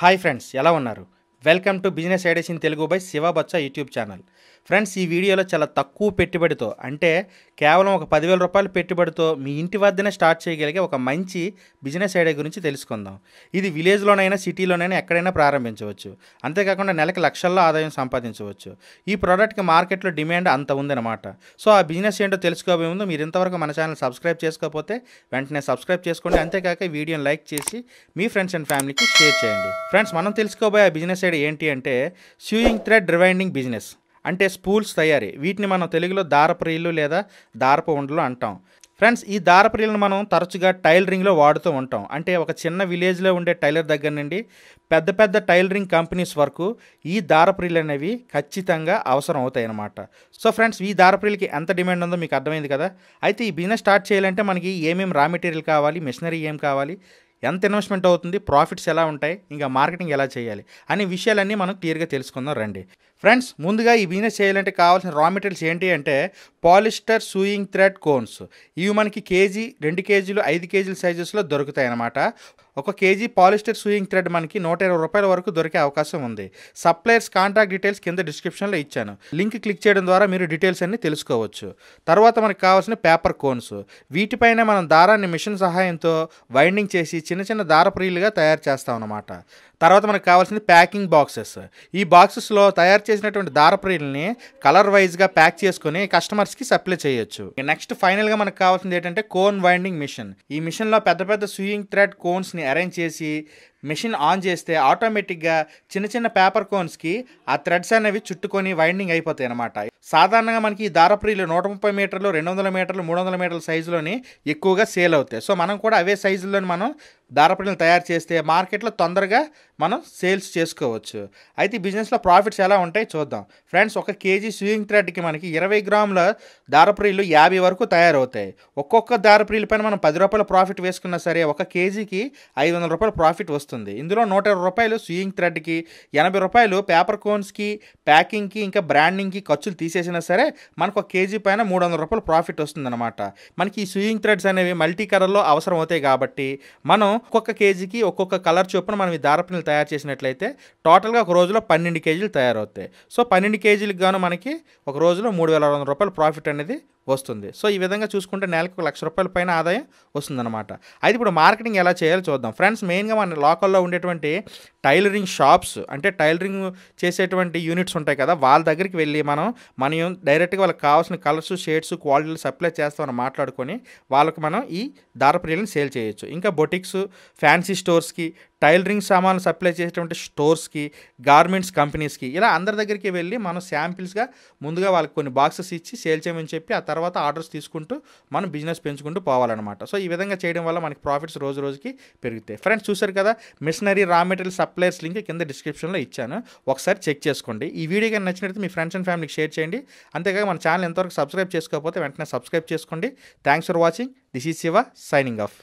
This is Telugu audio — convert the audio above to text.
హాయ్ ఫ్రెండ్స్ ఎలా ఉన్నారు welcome to business ideas in Telugu by శివబచ్చ యూట్యూబ్ ఛానల్ ఫ్రెండ్స్ ఈ వీడియోలో చాలా తక్కువ పెట్టుబడితో అంటే కేవలం ఒక పదివేల రూపాయలు పెట్టుబడితో మీ ఇంటి వద్దనే స్టార్ట్ చేయగలిగే ఒక మంచి బిజినెస్ ఐడియా గురించి తెలుసుకుందాం ఇది విలేజ్లోనైనా సిటీలోనైనా ఎక్కడైనా ప్రారంభించవచ్చు అంతేకాకుండా నెలకి లక్షల్లో ఆదాయం సంపాదించవచ్చు ఈ ప్రోడక్ట్కి మార్కెట్లో డిమాండ్ అంత ఉందన్నమాట సో ఆ బిజినెస్ ఏంటో తెలుసుకోబోయే ముందు మీరు ఇంతవరకు మన ఛానల్ సబ్స్క్రైబ్ చేసుకోకపోతే వెంటనే సబ్స్క్రైబ్ చేసుకోండి అంతేకాక వీడియోని లైక్ చేసి మీ ఫ్రెండ్స్ అండ్ ఫ్యామిలీకి షేర్ చేయండి ఫ్రెండ్స్ మనం తెలుసుకోబోయే ఆ బిజినెస్ ఐడియా ఇక్కడ ఏంటి అంటే స్యూయింగ్ థ్రెడ్ రివైండింగ్ బిజినెస్ అంటే స్పూల్స్ తయారీ వీటిని మనం తెలుగులో దారప్రీలు లేదా దారపు ఉండలు అంటాం ఫ్రెండ్స్ ఈ దారప్రీలను మనం తరచుగా టైలరింగ్లో వాడుతూ ఉంటాం అంటే ఒక చిన్న విలేజ్లో ఉండే టైలర్ దగ్గర నుండి పెద్ద పెద్ద టైలరింగ్ కంపెనీస్ వరకు ఈ దారప్రీలు అనేవి ఖచ్చితంగా అవసరం అవుతాయి అన్నమాట సో ఫ్రెండ్స్ ఈ దారప్రీలకి ఎంత డిమాండ్ ఉందో మీకు అర్థమైంది కదా అయితే ఈ బిజినెస్ స్టార్ట్ చేయాలంటే మనకి ఏమేమి రా మెటీరియల్ కావాలి మిషనరీ ఏం కావాలి ఎంత ఇన్వెస్ట్మెంట్ అవుతుంది ప్రాఫిట్స్ ఎలా ఉంటాయి ఇంకా మార్కెటింగ్ ఎలా చేయాలి అనే విషయాలన్నీ మనం క్లియర్గా తెలుసుకుందాం రండి ఫ్రెండ్స్ ముందుగా ఈ బిజినెస్ చేయాలంటే కావాల్సిన రా మెటీరియల్స్ ఏంటి అంటే పాలిస్టర్ సూయింగ్ థ్రెడ్ కోన్స్ ఇవి మనకి కేజీ రెండు కేజీలు ఐదు కేజీల సైజెస్లో దొరుకుతాయి అన్నమాట ఒక కేజీ పాలిస్టర్ సూయింగ్ థ్రెడ్ మనకి నూట ఇరవై రూపాయల వరకు దొరికే అవకాశం ఉంది సప్లయర్స్ కాంటాక్ట్ డీటెయిల్స్ కింద డిస్క్రిప్షన్లో ఇచ్చాను లింక్ క్లిక్ చేయడం ద్వారా మీరు డీటెయిల్స్ అన్ని తెలుసుకోవచ్చు తర్వాత మనకు కావాల్సిన పేపర్ కోన్స్ వీటిపైన మనం దారాన్ని మిషన్ సహాయంతో వైండింగ్ చేసి చిన్న చిన్న దార ప్రియులుగా తయారు చేస్తాం అనమాట తర్వాత మనకు కావాల్సింది ప్యాకింగ్ బాక్సెస్ ఈ బాక్సెస్లో తయారు చేసినటువంటి దారప్రీల్ని కలర్ వైజ్గా ప్యాక్ చేసుకుని కస్టమర్స్కి సప్లై చేయొచ్చు నెక్స్ట్ ఫైనల్గా మనకు కావాల్సింది ఏంటంటే కోన్ వైండింగ్ మిషన్ ఈ మిషన్లో పెద్ద పెద్ద స్వింగ్ థ్రెడ్ కోన్స్ని అరేంజ్ చేసి మెషిన్ ఆన్ చేస్తే ఆటోమేటిక్గా చిన్న చిన్న పేపర్ కోన్స్కి ఆ థ్రెడ్స్ అనేవి చుట్టుకొని వైండింగ్ అయిపోతాయి అనమాట సాధారణంగా మనకి ఈ దారప్రీలు నూట ముప్పై మీటర్లు రెండు వందల మీటర్లు మూడు వందల మీటర్ల సైజులోని ఎక్కువగా సేల్ అవుతాయి సో మనం కూడా అవే సైజుల్లోని మనం దారప్రీలను తయారు చేస్తే మార్కెట్లో తొందరగా మనం సేల్స్ చేసుకోవచ్చు అయితే బిజినెస్లో ప్రాఫిట్స్ ఎలా ఉంటాయి చూద్దాం ఫ్రెండ్స్ ఒక కేజీ స్వింగ్ థ్రెడ్కి మనకి ఇరవై గ్రాముల దారపురిలు యాభై వరకు తయారవుతాయి ఒక్కొక్క దారప్రీల పైన మనం పది రూపాయల ప్రాఫిట్ వేసుకున్నా సరే ఒక కేజీకి ఐదు వందల రూపాయల ప్రాఫిట్ వస్తుంది వస్తుంది ఇందులో నూట ఇరవై రూపాయలు సూయింగ్ థ్రెడ్కి ఎనభై రూపాయలు పేపర్ కోన్స్కి ప్యాకింగ్కి ఇంకా బ్రాండింగ్కి ఖర్చులు తీసేసినా సరే మనకు ఒక కేజీ పైన మూడు వందల రూపాయలు ప్రాఫిట్ వస్తుందన్నమాట మనకి ఈ సూయింగ్ థ్రెడ్స్ అనేవి మల్టీ కలర్లో అవసరం అవుతాయి కాబట్టి మనం ఒక్కొక్క కేజీకి ఒక్కొక్క కలర్ చొప్పున మనం ఈ దారపిల్లలు తయారు చేసినట్లయితే టోటల్గా ఒక రోజులో పన్నెండు కేజీలు తయారవుతాయి సో పన్నెండు కేజీలకు గాను మనకి ఒక రోజులో మూడు వేల వందల రూపాయలు ప్రాఫిట్ అనేది వస్తుంది సో ఈ విధంగా చూసుకుంటే నెలకు ఒక లక్ష రూపాయల పైన ఆదాయం వస్తుందన్నమాట అయితే ఇప్పుడు మార్కెటింగ్ ఎలా చేయాలో చూద్దాం ఫ్రెండ్స్ మెయిన్గా మన లోకల్లో ఉండేటువంటి టైలరింగ్ షాప్స్ అంటే టైలరింగ్ చేసేటువంటి యూనిట్స్ ఉంటాయి కదా వాళ్ళ దగ్గరికి వెళ్ళి మనం మనం డైరెక్ట్గా వాళ్ళకి కావాల్సిన కలర్స్ షేడ్స్ క్వాలిటీలు సప్లై చేస్తామని మాట్లాడుకొని వాళ్ళకి మనం ఈ దారప్రియలను సేల్ చేయొచ్చు ఇంకా బొటిక్స్ ఫ్యాన్సీ స్టోర్స్కి టైలరింగ్ సామాన్లు సప్లై చేసేటువంటి స్టోర్స్కి గార్మెంట్స్ కంపెనీస్కి ఇలా అందరి దగ్గరికి వెళ్ళి మనం శాంపిల్స్గా ముందుగా వాళ్ళకి కొన్ని బాక్సెస్ ఇచ్చి సేల్ చేయమని చెప్పి ఆ తర్వాత ఆర్డర్స్ తీసుకుంటూ మనం బిజినెస్ పెంచుకుంటూ పోవాలన్నమాట సో ఈ విధంగా చేయడం వల్ల మనకి ప్రాఫిట్స్ రోజు రోజుకి పెరుగుతాయి ఫ్రెండ్స్ చూసారు కదా మిషనరీ రా మెటీరియల్ సప్ సప్లయర్స్ లింక్ కింద డిస్క్రిప్షన్లో ఇచ్చాను ఒకసారి చెక్ చేసుకోండి ఈ వీడియో కానీ నచ్చినట్టు మీ ఫ్రెండ్స్ అండ్ ఫ్యామిలీకి షేర్ చేయండి అంతేకాక మన ఛానల్ ఎంతవరకు సబ్స్క్రైబ్ చేసుకోకపోతే వెంటనే సబ్స్క్రైబ్ చేసుకోండి thanks for watching this is your signing of